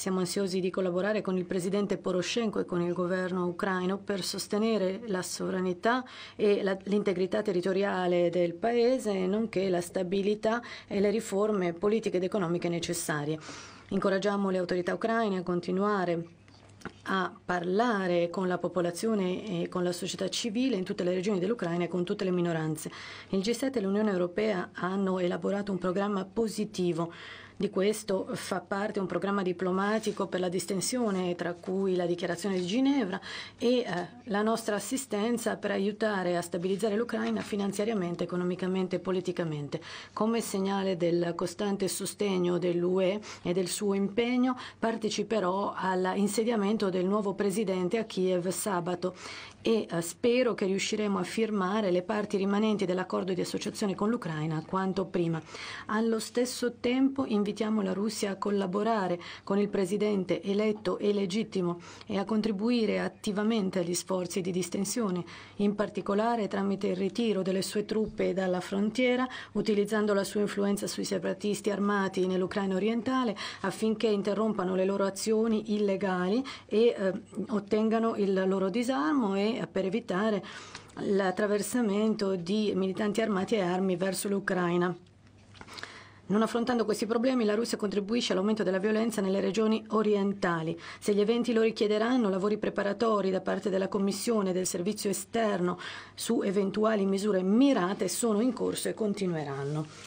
Siamo ansiosi di collaborare con il presidente Poroshenko e con il governo ucraino per sostenere la sovranità e l'integrità territoriale del Paese, nonché la stabilità e le riforme politiche ed economiche necessarie. Incoraggiamo le autorità ucraine a continuare a parlare con la popolazione e con la società civile in tutte le regioni dell'Ucraina e con tutte le minoranze. Il G7 e l'Unione Europea hanno elaborato un programma positivo di questo fa parte un programma diplomatico per la distensione, tra cui la dichiarazione di Ginevra, e eh, la nostra assistenza per aiutare a stabilizzare l'Ucraina finanziariamente, economicamente e politicamente. Come segnale del costante sostegno dell'UE e del suo impegno, parteciperò all'insediamento del nuovo presidente a Kiev sabato e eh, spero che riusciremo a firmare le parti rimanenti dell'accordo di associazione con l'Ucraina quanto prima. Allo stesso tempo invito invitiamo la Russia a collaborare con il presidente eletto e legittimo e a contribuire attivamente agli sforzi di distensione, in particolare tramite il ritiro delle sue truppe dalla frontiera, utilizzando la sua influenza sui separatisti armati nell'Ucraina orientale affinché interrompano le loro azioni illegali e eh, ottengano il loro disarmo e eh, per evitare l'attraversamento di militanti armati e armi verso l'Ucraina. Non affrontando questi problemi, la Russia contribuisce all'aumento della violenza nelle regioni orientali. Se gli eventi lo richiederanno, lavori preparatori da parte della Commissione e del servizio esterno su eventuali misure mirate sono in corso e continueranno.